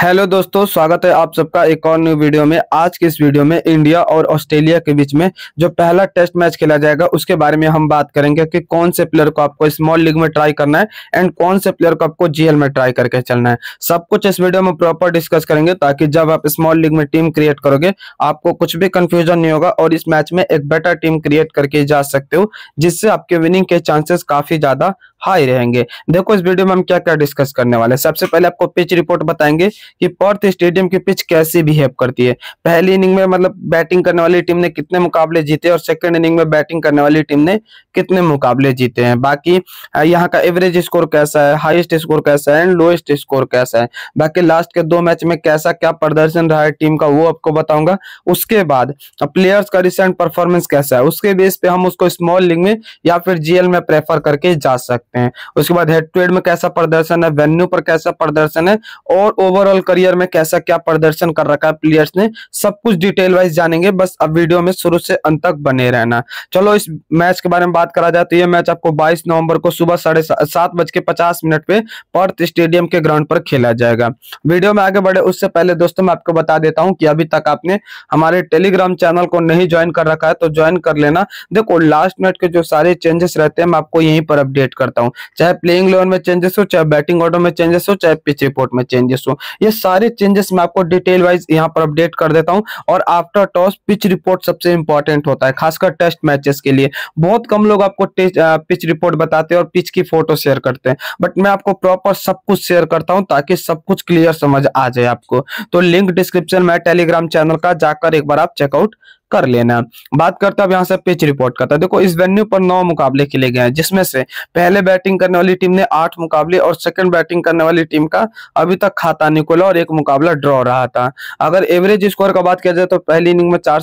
hello दोस्तों स्वागत है आप सबका एक और न्यू वीडियो में आज के इस वीडियो में इंडिया और ऑस्ट्रेलिया के बीच में जो पहला टेस्ट मैच खेला जाएगा उसके बारे में हम बात करेंगे कि कौन से प्लेयर को आपको स्मॉल लीग में ट्राई करना है एंड कौन से प्लेयर को आपको जीएल में ट्राई करके चलना है सब कुछ इस वीडियो में प्रॉपर डिस्कस करेंगे ताकि जब आप स्मॉल लीग में टीम क्रिएट करोगे आपको कुछ भी कंफ्यूजन नहीं होगा और इस मैच में एक बेटर टीम क्रिएट करके जा सकते हो जिससे आपके विनिंग के चांसेस काफी ज्यादा हाई रहेंगे देखो इस वीडियो में हम क्या क्या डिस्कस करने वाले हैं सबसे पहले आपको पिच रिपोर्ट बताएंगे कि पर्थ स्टेडियम की पिच कैसे बिहेव करती है पहली इनिंग में मतलब बैटिंग करने वाली टीम ने कितने मुकाबले जीते और सेकंड इनिंग में बैटिंग करने वाली टीम ने कितने मुकाबले जीते हैं बाकी यहाँ का एवरेज स्कोर कैसा है हाइस्ट स्कोर कैसा है एंड लोएस्ट स्कोर कैसा है बाकी लास्ट के दो मैच में कैसा क्या प्रदर्शन रहा है टीम का वो आपको बताऊंगा उसके बाद प्लेयर्स का रिसेंट परफॉर्मेंस कैसा है उसके बेस पे हम उसको स्मॉल लीग में या फिर जीएल में प्रेफर करके जा सकते सकते हैं उसके बाद हेड टू हेड में कैसा प्रदर्शन है वेन्यू पर कैसा प्रदर्शन है और ओवरऑल करियर में कैसा क्या प्रदर्शन कर रखा है प्लेयर्स ने सब कुछ डिटेल वाइज जानेंगे बस अब वीडियो में शुरू से अंत तक बने रहना चलो इस मैच के बारे में बात करा जाए तो ये मैच आपको बाईस नवंबर को सुबह साढ़े सात बज के पचास मिनट पे पर्थ स्टेडियम के ग्राउंड पर खेला जाएगा वीडियो में आगे बढ़े उससे पहले दोस्तों मैं आपको बता देता हूँ कि अभी तक आपने हमारे टेलीग्राम चैनल को नहीं ज्वाइन कर रखा है तो ज्वाइन कर लेना देखो लास्ट मिनट के जो सारे चेंजेस रहते हैं मैं आपको यहीं पर अपडेट करता देता हूँ चाहे प्लेइंग लेवल में चेंजेस हो चाहे बैटिंग ऑर्डर में चेंजेस हो चाहे पिच रिपोर्ट में चेंजेस हो ये सारे चेंजेस मैं आपको डिटेल वाइज यहाँ पर अपडेट कर देता हूँ और आफ्टर टॉस पिच रिपोर्ट सबसे इंपॉर्टेंट होता है खासकर टेस्ट मैचेस के लिए बहुत कम लोग आपको पिच रिपोर्ट बताते हैं और पिच की फोटो शेयर करते हैं बट मैं आपको प्रॉपर सब कुछ शेयर करता हूँ ताकि सब कुछ क्लियर समझ आ जाए आपको तो लिंक डिस्क्रिप्शन में टेलीग्राम चैनल का जाकर एक बार आप चेकआउट कर लेना बात करते हैं अब यहाँ से पिच रिपोर्ट करता है देखो इस वेन्यू पर नौ मुकाबले खेले गए हैं जिसमें से पहले बैटिंग करने वाली टीम ने आठ मुकाबले और सेकंड बैटिंग करने वाली टीम का अभी तक खाता नहीं खोला और एक मुकाबला ड्रॉ रहा था अगर एवरेज स्कोर का बात किया जाए तो पहली इनिंग में चार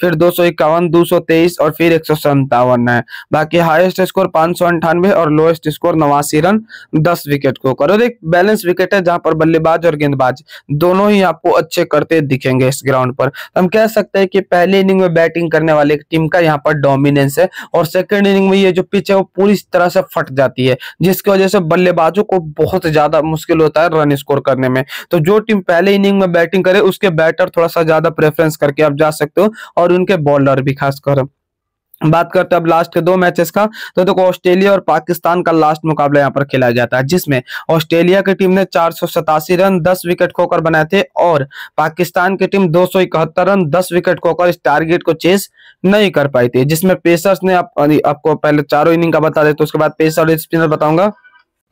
फिर दो सौ और फिर एक है बाकी हाइस्ट स्कोर पांच और लोएस्ट स्कोर नवासी रन दस विकेट को होकर और एक बैलेंस विकेट है जहां पर बल्लेबाज और गेंदबाज दोनों ही आपको अच्छे करते दिखेंगे इस ग्राउंड पर हम कह सकते हैं कि पहले इनिंग में बैटिंग करने वाले टीम का यहाँ पर डोमिनेंस है और सेकेंड इनिंग में ये जो पिच है वो पूरी तरह से फट जाती है जिसकी वजह से बल्लेबाजों को बहुत ज्यादा मुश्किल होता है रन स्कोर करने में तो जो टीम पहले इनिंग में बैटिंग करे उसके बैटर थोड़ा सा ज्यादा प्रेफरेंस करके आप जा सकते हो और उनके बॉलर भी खासकर बात करते हैं अब लास्ट के दो मैचेस का तो देखो ऑस्ट्रेलिया और पाकिस्तान का लास्ट मुकाबला यहाँ पर खेला गया था जिसमें ऑस्ट्रेलिया की टीम ने चार रन 10 विकेट खोकर बनाए थे और पाकिस्तान की टीम दो रन 10 विकेट खोकर इस टारगेट को चेस नहीं कर पाई थी जिसमें पेसर्स ने आप, आपको पहले चारों इनिंग का बता दे तो उसके बाद पेसर और स्पिनर बताऊंगा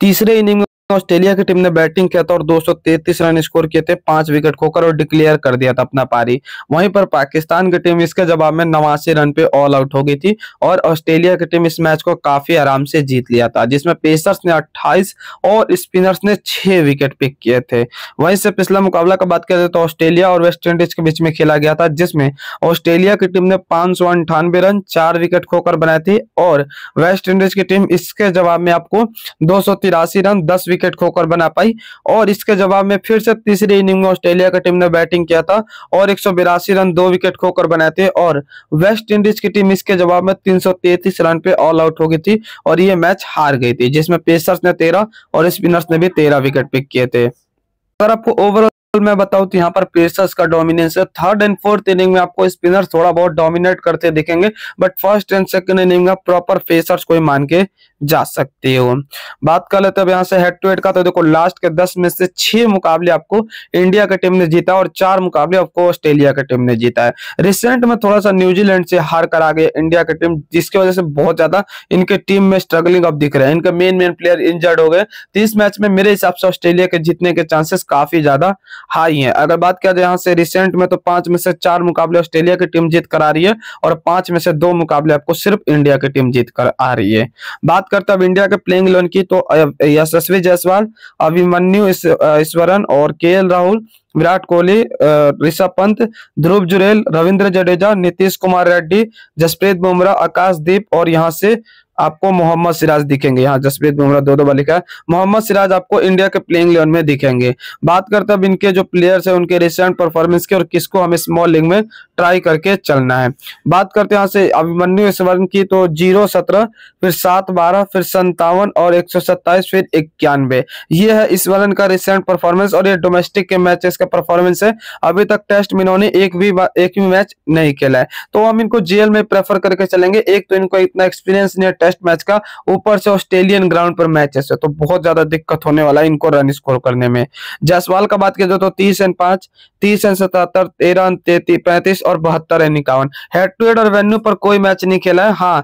तीसरे इनिंग ऑस्ट्रेलिया की टीम ने बैटिंग किया था और 233 रन स्कोर किए थे पांच विकेट खोकर और डिक्लेयर कर दिया था अपना पारी वहीं पर पाकिस्तान की टीम इसके जवाब में नवासी रन पे ऑल आउट हो गई थी और ऑस्ट्रेलिया की टीम इस मैच को काफी आराम से जीत लिया था जिसमें पेसर्स ने अट्ठाईस और स्पिनर्स ने छह विकेट पिक किए थे वहीं से पिछला मुकाबला की बात करें तो ऑस्ट्रेलिया और वेस्ट इंडीज के बीच में खेला गया था जिसमें ऑस्ट्रेलिया की टीम ने पांच रन चार विकेट खोकर बनाए थे और वेस्ट इंडीज की टीम इसके जवाब में आपको दो रन दस विकेट खोकर बना पाई और इसके जवाब में फिर से तीसरी इनिंग में ऑस्ट्रेलिया की टीम ने बैटिंग किया था और एक रन दो विकेट खोकर बनाए थे और वेस्ट इंडीज की टीम इसके जवाब में तीन रन पे ऑल आउट हो गई थी और ये मैच हार गई थी जिसमें पेसर्स ने तेरह और स्पिनर्स ने भी तेरह विकेट पिक किए थे अगर आपको ओवरऑल मैं बताऊं तो यहाँ पर पेसर्स का डोमिनेंस है थर्ड एंड फोर्थ इनिंग में आपको स्पिनर्स थोड़ा बहुत डोमिनेट करते दिखेंगे but first and second inning में प्रॉपर पेसर्स को ही मान के जा सकते हो बात कर लेते हैं यहाँ से हेड टू हेड का तो देखो लास्ट के दस में से छह मुकाबले आपको इंडिया की टीम ने जीता और चार मुकाबले आपको ऑस्ट्रेलिया की टीम ने जीता है रिसेंट में थोड़ा सा न्यूजीलैंड से हार कर आ गए इंडिया की टीम जिसकी वजह से बहुत ज्यादा इनके टीम में स्ट्रगलिंग अब दिख रहे हैं इनके मेन मेन प्लेयर इंजर्ड हो गए तो इस मैच में मेरे हिसाब से ऑस्ट्रेलिया के जीतने के चांसेस काफी ज्यादा हाई है अगर बात किया जाए यहाँ से रिसेंट में तो पांच में से चार मुकाबले ऑस्ट्रेलिया की टीम जीत कर आ रही है और पांच में से दो मुकाबले आपको सिर्फ इंडिया की टीम जीत कर आ रही है बात करते अब इंडिया के प्लेइंग इलेवन की तो यशस्वी जायसवाल अभिमन्यु ईश्वरन और के राहुल विराट कोहली ऋषभ पंत ध्रुव जुरेल रविंद्र जडेजा नीतीश कुमार रेड्डी जसप्रीत बुमराह आकाशदीप और यहाँ से आपको मोहम्मद सिराज दिखेंगे यहाँ जसप्रीत बुमराह दो दो बार लिखा है मोहम्मद सिराज आपको इंडिया के प्लेइंग इलेवन में दिखेंगे बात करते हैं इनके जो प्लेयर्स हैं उनके रिसेंट परफॉर्मेंस की और किसको हमें स्मॉल लीग में ट्राई करके चलना है बात करते हैं यहाँ से अभिमन्यु स्मरण की तो जीरो सत्रह फिर सात बारह फिर संतावन और एक फिर इक्यानवे ये है स्मरण का रिसेंट परफॉर्मेंस और ये डोमेस्टिक के मैच का परफॉर्मेंस है अभी तक टेस्ट में इन्होंने एक भी एक भी मैच नहीं खेला है तो हम इनको जेल में प्रेफर करके चलेंगे एक तो इनको इतना एक्सपीरियंस नहीं है टेस्ट मैच का ऊपर से ऑस्ट्रेलियन ग्राउंड पर मैच है तो बहुत ज्यादा दिक्कत होने वाला है इनको रन स्कोर करने में जायसवाल का बात किया जाए तो तीस एंड पांच तीस एंड सतहत्तर तेरह एंड पैंतीस और बहत्तर एंड इक्यावन हेड टू हेड और वेन्यू पर कोई मैच नहीं खेला है हाँ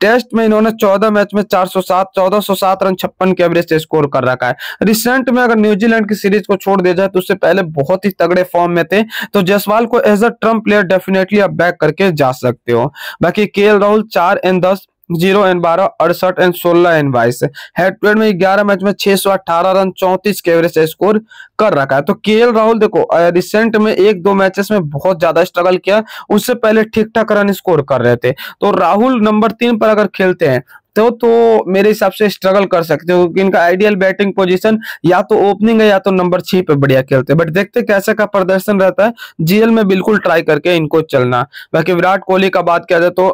टेस्ट में इन्होंने चौदह मैच में चार सौ सात चौदह सौ सात रन छप्पन के एवरेज से स्कोर कर रखा है रिसेंट में अगर न्यूजीलैंड की सीरीज को छोड़ दिया जाए तो उससे पहले बहुत ही तगड़े फॉर्म में थे तो जायसवाल को as a trump player definitely आप बैक करके जा सकते हो बाकी के राहुल चार एंड दस जीरो एन बारह अड़सठ एन सोलह एन बाईस हेड टू हेड में ग्यारह मैच में छह सौ अठारह रन चौंतीस के एवरेज स्कोर कर रखा है तो के राहुल देखो रिसेंट में एक दो मैचेस में बहुत ज्यादा स्ट्रगल किया उससे पहले ठीक ठाक रन स्कोर कर रहे थे तो राहुल नंबर तीन पर अगर खेलते हैं सकते हो तो मेरे हिसाब से स्ट्रगल कर सकते हो क्योंकि इनका आइडियल बैटिंग पोजीशन या तो ओपनिंग है या तो नंबर छह पे बढ़िया खेलते हैं बट देखते कैसे का प्रदर्शन रहता है जीएल में बिल्कुल ट्राई करके इनको चलना बाकी विराट कोहली का बात किया जाए तो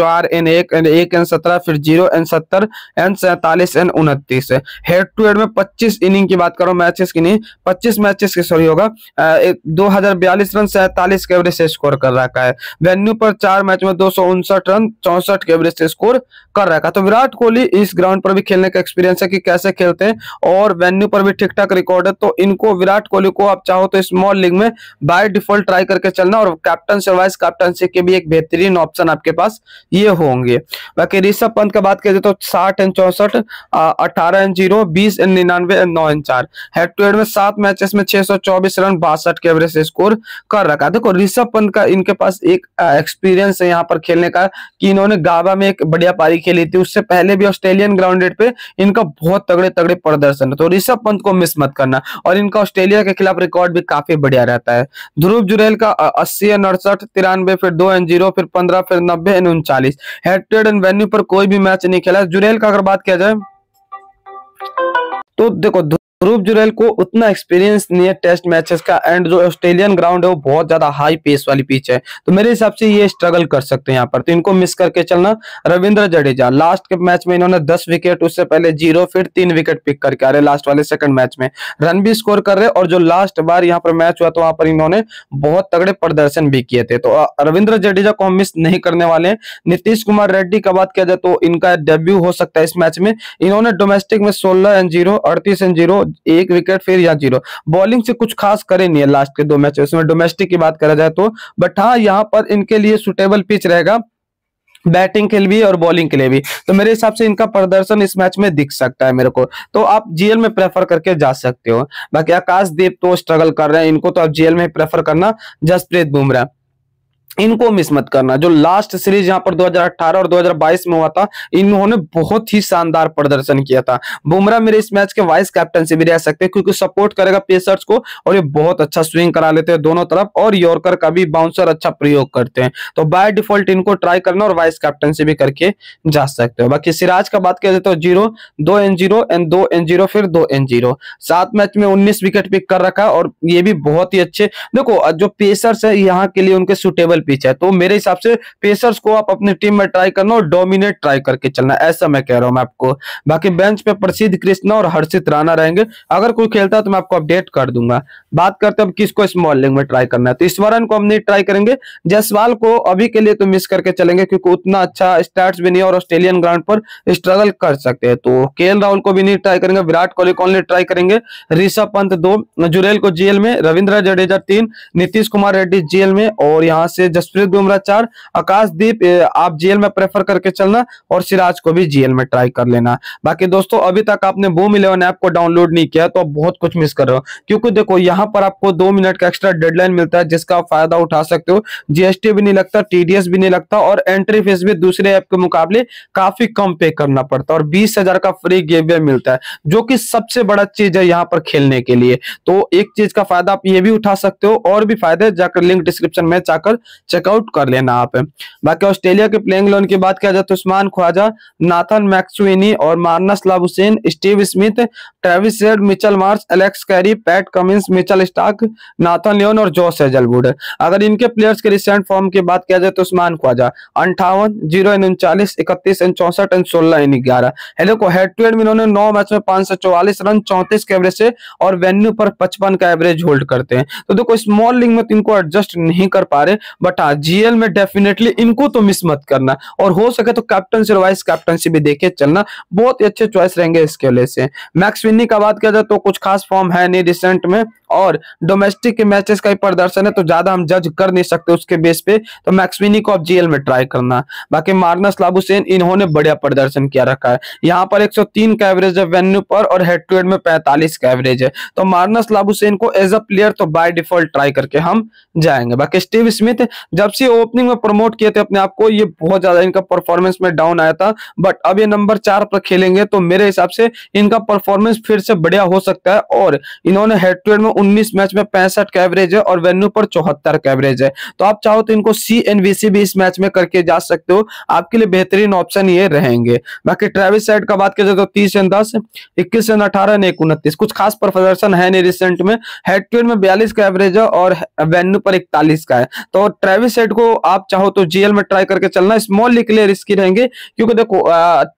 चार एन एक एन एक एन सत्रह फिर जीरो एन सत्तर एन सैतालीस एन उनतीस हेड टू हेड में पच्चीस इनिंग की बात करो मैचेस की नहीं पच्चीस मैचेस की सॉरी होगा दो रन सैतालीस के एवरेज से स्कोर कर रखा है वेन्यू पर चार मैच में दो रन चौसठ के एवरेज से स्कोर कर रखा तो तो विराट कोहली इस ग्राउंड पर भी खेलने का एक्सपीरियंस है कि कैसे खेलते हैं और वेन्यू पर भी ठीक ठाक रिकॉर्ड है तो इनको विराट कोहली को आप चाहो तो स्मॉल लीग में बाय डिफॉल्ट ट्राई करके चलना और कैप्टन से वाइस कैप्टनशिप के भी एक बेहतरीन ऑप्शन आपके पास ये होंगे बाकी ऋषभ पंत का बात करें तो साठ एंड चौसठ अठारह एंड जीरो बीस एंड निन्यानवे एंड नौ एंड चार हेड टू हेड में सात मैचेस में छह रन बासठ के एवरेज स्कोर कर रखा है देखो ऋषभ पंत का इनके पास एक एक्सपीरियंस है यहाँ पर खेलने का कि इन्होंने गाबा में एक बढ़िया पारी खेली थी उस उससे पहले भी ऑस्ट्रेलियन ग्राउंडेड पे इनका बहुत तगड़े तगड़े प्रदर्शन है तो ऋषभ पंत को मिस मत करना और इनका ऑस्ट्रेलिया के खिलाफ रिकॉर्ड भी काफी बढ़िया रहता है ध्रुव जुरेल का अस्सी एन अड़सठ तिरानवे फिर दो एन जीरो फिर पंद्रह फिर नब्बे एन उनचालीस हेड एंड वेन्यू पर कोई भी मैच नहीं खेला जुरेल का अगर बात किया जाए तो देखो रूप जुरेल को उतना एक्सपीरियंस नहीं है टेस्ट मैचेस का एंड जो ऑस्ट्रेलियन ग्राउंड है वो बहुत ज्यादा हाई पेस वाली पिच है तो मेरे हिसाब से ये स्ट्रगल कर सकते हैं यहाँ पर तो इनको मिस करके चलना रविंद्र जडेजा लास्ट के मैच में इन्होंने दस विकेट उससे पहले जीरो फिर तीन विकेट पिक करके आ रहे लास्ट वाले सेकंड मैच में रन भी स्कोर कर रहे और जो लास्ट बार यहाँ पर मैच हुआ तो वहां पर इन्होंने बहुत तगड़े प्रदर्शन भी किए थे तो रविंद्र जडेजा को हम मिस नहीं करने वाले हैं नीतीश कुमार रेड्डी का बात किया जाए तो इनका डेब्यू हो सकता है इस मैच में इन्होंने डोमेस्टिक में सोलह एंड जीरो अड़तीस एंड जीरो एक विकेट फिर या जीरो बॉलिंग से कुछ खास करे नहीं है लास्ट के दो मैच उसमें डोमेस्टिक की बात करा जाए तो बट हाँ यहाँ पर इनके लिए सुटेबल पिच रहेगा बैटिंग के लिए भी और बॉलिंग के लिए भी तो मेरे हिसाब से इनका प्रदर्शन इस मैच में दिख सकता है मेरे को तो आप जीएल में प्रेफर करके जा सकते हो बाकी आकाशदीप तो स्ट्रगल कर रहे हैं इनको तो आप जीएल में प्रेफर करना जसप्रीत बुमराह इनको मिस मत करना जो लास्ट सीरीज यहाँ पर 2018 और 2022 में हुआ था इन्होंने बहुत ही शानदार प्रदर्शन किया था बुमराह मेरे इस मैच के वाइस कैप्टन से भी रह सकते हैं क्योंकि सपोर्ट करेगा पेसर्स को और ये बहुत अच्छा स्विंग करा लेते हैं दोनों तरफ और यॉर्कर का भी बाउंसर अच्छा प्रयोग करते हैं तो बाय डिफॉल्ट इनको ट्राई करना और वाइस कैप्टन से भी करके जा सकते हो बाकी सिराज का बात किया देते हो जीरो दो एन जीरो एंड दो एन जीरो फिर दो एन जीरो सात मैच में उन्नीस विकेट पिक कर रखा और ये भी बहुत ही अच्छे देखो जो पेसर्स है यहाँ के लिए उनके सुटेबल फाइनल पिच है तो मेरे हिसाब से पेसर्स को आप अपनी टीम में ट्राई करना और डोमिनेट ट्राई करके चलना ऐसा मैं कह रहा हूं मैं आपको बाकी बेंच पे प्रसिद्ध कृष्णा और हर्षित राणा रहेंगे अगर कोई खेलता है तो मैं आपको अपडेट कर दूंगा बात करते हैं किसको स्मॉल लीग में ट्राई करना है तो इस को हम नहीं ट्राई करेंगे जसवाल को अभी के लिए तो मिस करके चलेंगे क्योंकि उतना अच्छा स्टार्ट भी नहीं और ऑस्ट्रेलियन ग्राउंड पर स्ट्रगल कर सकते हैं तो के राहुल को भी नहीं ट्राई करेंगे विराट कोहली को ट्राई करेंगे ऋषभ पंत दो जुरेल को जेल में रविंद्र जडेजा तीन नीतीश कुमार रेड्डी जेल में और यहाँ से जसप्रीत बुमराह चार आकाशदीप आप जीएल में प्रेफर करके चलना और सिराज को भी जीएल में ट्राई कर लेना बाकी दोस्तों अभी तक आपने बूम इलेवन ऐप को डाउनलोड नहीं किया तो आप बहुत कुछ मिस कर रहे हो क्योंकि देखो यहाँ पर आपको दो मिनट का एक्स्ट्रा डेडलाइन मिलता है जिसका आप फायदा उठा सकते हो जीएसटी भी नहीं लगता टीडीएस भी नहीं लगता और एंट्री फीस भी दूसरे ऐप के मुकाबले काफी कम पे करना पड़ता और बीस का फ्री गेवे मिलता है जो की सबसे बड़ा चीज है यहाँ पर खेलने के लिए तो एक चीज का फायदा आप ये भी उठा सकते हो और भी फायदे जाकर लिंक डिस्क्रिप्शन में जाकर चेकआउट कर लेना आप बाकी ऑस्ट्रेलिया के प्लेइंग लोन की बात किया जाए तो उस्मान ख्वाजा नाथन मैक्सुनी और Marnus Labuschagne Steve Smith Travis Mitchell Marsh Alex Carey Pat Cummins Mitchell Starc Nathan Lyon और जोस एजलवुड अगर इनके प्लेयर्स के रिसेंट फॉर्म की बात किया जाए तो उस्मान ख्वाजा अंठावन जीरो एन उनचालीस इकतीस एन चौसठ एन सोलह एन ग्यारह हेलो को हेड टू हेड में इन्होंने नौ मैच में पांच सौ चौवालीस रन चौंतीस के एवरेज से और वेन्यू पर पचपन का एवरेज होल्ड करते हैं तो देखो स्मॉल लिंग में तो इनको एडजस्ट नहीं कर पा रहे बट टाटा जीएल में डेफिनेटली इनको तो मिस मत करना और हो सके तो कैप्टन और वाइस से भी देखे चलना बहुत ही अच्छे चॉइस रहेंगे इसके लिए से मैक्स विन्नी का बात किया जाए तो कुछ खास फॉर्म है नहीं रिसेंट में और डोमेस्टिक के मैचेस का ही प्रदर्शन है तो ज्यादा हम जज कर नहीं सकते उसके बेस पे तो मैक्सविनी को अब जीएल में ट्राई करना बाकी मार्नस लाबुसेन इन्होंने बढ़िया प्रदर्शन किया रखा है यहाँ पर 103 का एवरेज है वेन्यू पर और हेड टू हेड में 45 का एवरेज है तो मार्नस लाबुसेन को एज अ प्लेयर तो बाय डिफॉल्ट ट्राई करके हम जाएंगे बाकी स्टीव स्मिथ जब से ओपनिंग में प्रमोट किए थे अपने आप को ये बहुत ज्यादा इनका परफॉर्मेंस में डाउन आया था बट अब ये नंबर चार पर खेलेंगे तो मेरे हिसाब से इनका परफॉर्मेंस फिर से बढ़िया हो सकता है और इन्होंने हेड टू हेड में 19 मैच में पैंसठ का एवरेज है और वेन्यू पर चौहत्तर का एवरेज है तो आप चाहो तो इनको सी एनबीसी भी इस मैच में करके जा सकते हो आपके लिए बेहतरीन ऑप्शन ये रहेंगे बाकी ट्रेविस साइड का बात करें तो तीस एन दस इक्कीस एन अठारह एक उनतीस कुछ खास प्रदर्शन है नहीं रिसेंट में हेड टू में बयालीस का एवरेज है और वेन्यू पर इकतालीस का है तो ट्रेविस साइड को आप चाहो तो जीएल में ट्राई करके चलना स्मॉल लीग के रिस्की रहेंगे क्योंकि देखो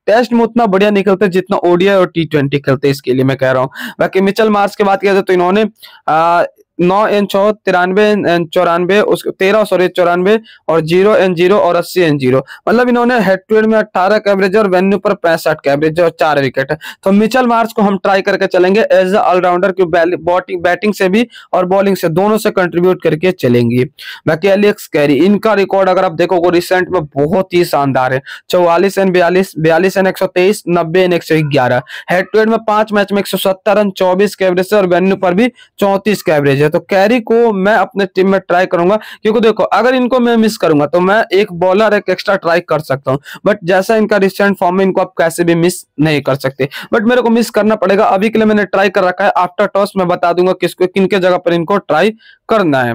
टेस्ट में उतना बढ़िया निकलता है जितना ओडिया और टी ट्वेंटी खेलते हैं इसके लिए मैं कह रहा हूँ बाकी मिचल मार्स की बात किया जाए तो इन्होंने Uh, नौ एन छो तिरानवे एन चौरानवे उसके तेरह सॉरी चौरानवे और जीरो एन जीरो और अस्सी एन जीरो मतलब इन्होंने हेड टू हेड में अट्ठारह का एवरेज और वेन्यू पर पैंसठ का एवरेज और चार विकेट तो मिचल मार्च को हम ट्राई करके चलेंगे एज अ ऑलराउंडर की बैटिंग से भी और बॉलिंग से दोनों से कंट्रीब्यूट करके चलेंगी बाकी एलेक्स कैरी इनका रिकॉर्ड अगर आप देखोगे रिसेंट में बहुत ही शानदार है चौवालीस एन बयालीस बयालीस एन एक सौ तेईस नब्बे एन एक सौ ग्यारह हेड टू हेड में पांच मैच में एक सौ सत्तर रन चौबीस के एवरेज और वेन्यू पर भी चौंतीस का एवरेज चीज है तो कैरी को मैं अपने टीम में ट्राई करूंगा क्योंकि देखो अगर इनको मैं मिस करूंगा तो मैं एक बॉलर एक एक्स्ट्रा ट्राई कर सकता हूँ बट जैसा इनका रिसेंट फॉर्म में इनको आप कैसे भी मिस नहीं कर सकते बट मेरे को मिस करना पड़ेगा अभी के लिए मैंने ट्राई कर रखा है आफ्टर टॉस मैं बता दूंगा किसको किन के जगह पर इनको ट्राई करना है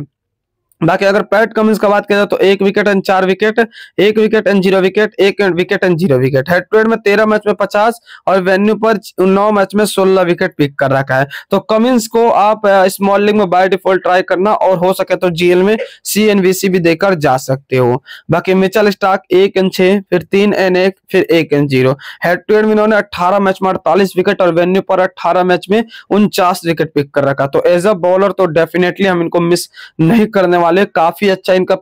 बाकी अगर पैट कमिंस का बात किया जाए तो एक विकेट एंड चार विकेट एक विकेट एंड जीरो विकेट एक wicket and zero wicket head to head में तेरह मैच में पचास और वेन्यू पर नौ मैच में सोलह विकेट पिक कर रखा है तो कमिंस को आप स्मॉल लीग में बाय डिफॉल्ट ट्राई करना और हो सके तो जीएल में सी भी देकर जा सकते हो बाकी मिचल स्टाक एक एंड छह फिर तीन एंड एक फिर एक and zero head to head में इन्होंने अट्ठारह मैच में अड़तालीस विकेट और वेन्यू पर अट्ठारह मैच में उनचास विकेट पिक कर रखा तो एज अ बॉलर तो डेफिनेटली हम इनको मिस नहीं करने वाले वाले काफी अच्छा इनका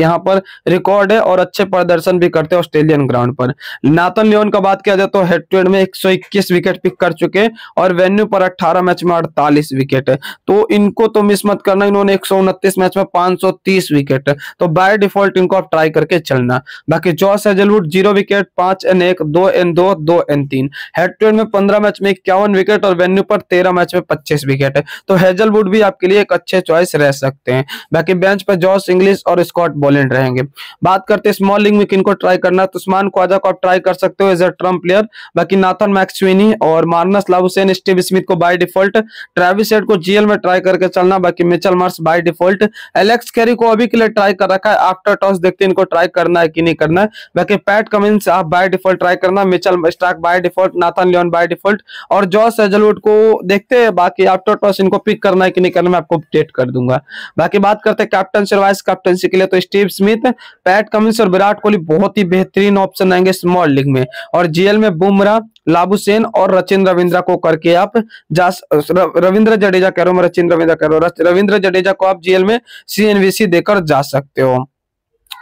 यहाँ पर रिकॉर्ड है और अच्छे प्रदर्शन भी करते हैं ऑस्ट्रेलियन ग्राउंड पर नाथन लियोन का बात किया जाए तो हेड टू हेड में 121 विकेट पिक कर चुके हैं और वेन्यू पर 18 मैच में अड़तालीस विकेट है तो इनको तो मिस मत करना इन्होंने एक मैच में 530 विकेट तो बाय डिफॉल्ट इनको आप ट्राई करके चलना बाकी जॉस एजलवुड जीरो विकेट पांच एन एक दो एन दो दो एन तीन हेड टू हेड में पंद्रह मैच में इक्यावन विकेट और वेन्यू पर तेरह मैच में पच्चीस विकेट है तो हेजलवुड भी आपके लिए एक अच्छे चॉइस रह सकते हैं बाकी बेंच पर जॉस इंग्लिश और स्कॉट बोलेंट रहेंगे बात करते स्मॉल लिंग में किनको ट्राई करना तो उस्मान ख्वाजा को आप ट्राई कर सकते हो एज अ ट्रम्प प्लेयर बाकी नाथन मैक्सविनी और मार्नस लाभुसैन स्टीव स्मिथ को बाय डिफॉल्ट ट्रेविस हेड को जीएल में ट्राई करके चलना बाकी Mitchell Marsh by default Alex Carey को अभी के लिए ट्राई कर रखा है आफ्टर टॉस देखते हैं इनको ट्राई करना है कि नहीं करना है बाकी पैट कमिंस आप बाय डिफॉल्ट ट्राई करना Mitchell Starc by default Nathan Lyon by default और जॉस एजलवुड को देखते हैं बाकी आफ्टर टॉस इनको पिक करना है कि नहीं करना मैं आपको अपडेट कर दूंगा बाकी बात करते हैं कैप्टनसी वाइस कैप्टनसी के लिए तो स्टीव स्मिथ पैट कमिंस और विराट कोहली बहुत ही बेहतरीन ऑप्शन आएंगे स्मॉल लीग में और जीएल में बुमराह लाबू सेन और रचिन रविंद्रा को करके आप जा रविंद्र जडेजा कह रहे हो मैं रचिन रविंद्रा कह रहा हूँ रविंद्र जडेजा को आप जीएल में सीएनबीसी देकर जा सकते हो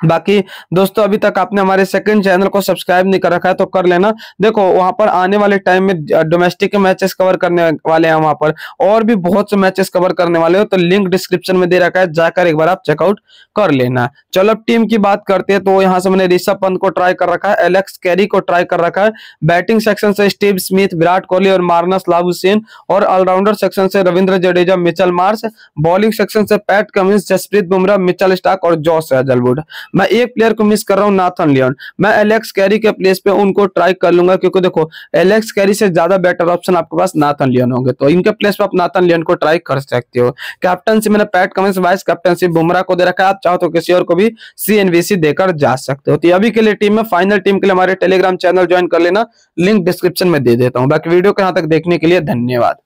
बाकी दोस्तों अभी तक आपने हमारे सेकंड चैनल को सब्सक्राइब नहीं कर रखा है तो कर लेना देखो वहां पर आने वाले टाइम में डोमेस्टिक के मैचेस कवर करने वाले हैं वहां पर और भी बहुत से मैचेस कवर करने वाले हो तो लिंक डिस्क्रिप्शन में दे रखा है जाकर एक बार आप चेकआउट कर लेना चलो अब टीम की बात करते हैं तो यहाँ से मैंने ऋषभ पंत को ट्राई कर रखा है एलेक्स कैरी को ट्राई कर रखा है बैटिंग सेक्शन से स्टीव स्मिथ विराट कोहली और मार्नस लाभ और ऑलराउंडर सेक्शन से Ravindra Jadeja Mitchell Marsh bowling section से Pat Cummins Jasprit Bumrah Mitchell Starc और जॉस हेजलवुड मैं एक प्लेयर को मिस कर रहा हूँ नाथन लियोन मैं एलेक्स कैरी के प्लेस पे उनको ट्राई कर लूंगा क्योंकि देखो एलेक्स कैरी से ज्यादा बेटर ऑप्शन आपके पास नाथन लियोन होंगे तो इनके प्लेस पे आप नाथन लियोन को ट्राई कर सकते हो कैप्टनशिप मैंने Pat Cummins vice captainship Bumrah को दे रखा है आप चाहो तो किसी और को भी सी देकर जा सकते हो तो अभी के लिए टीम में फाइनल टीम के लिए हमारे टेलीग्राम चैनल ज्वाइन कर लेना लिंक डिस्क्रिप्शन में दे देता हूँ बाकी वीडियो के यहाँ तक देखने के लिए धन्यवाद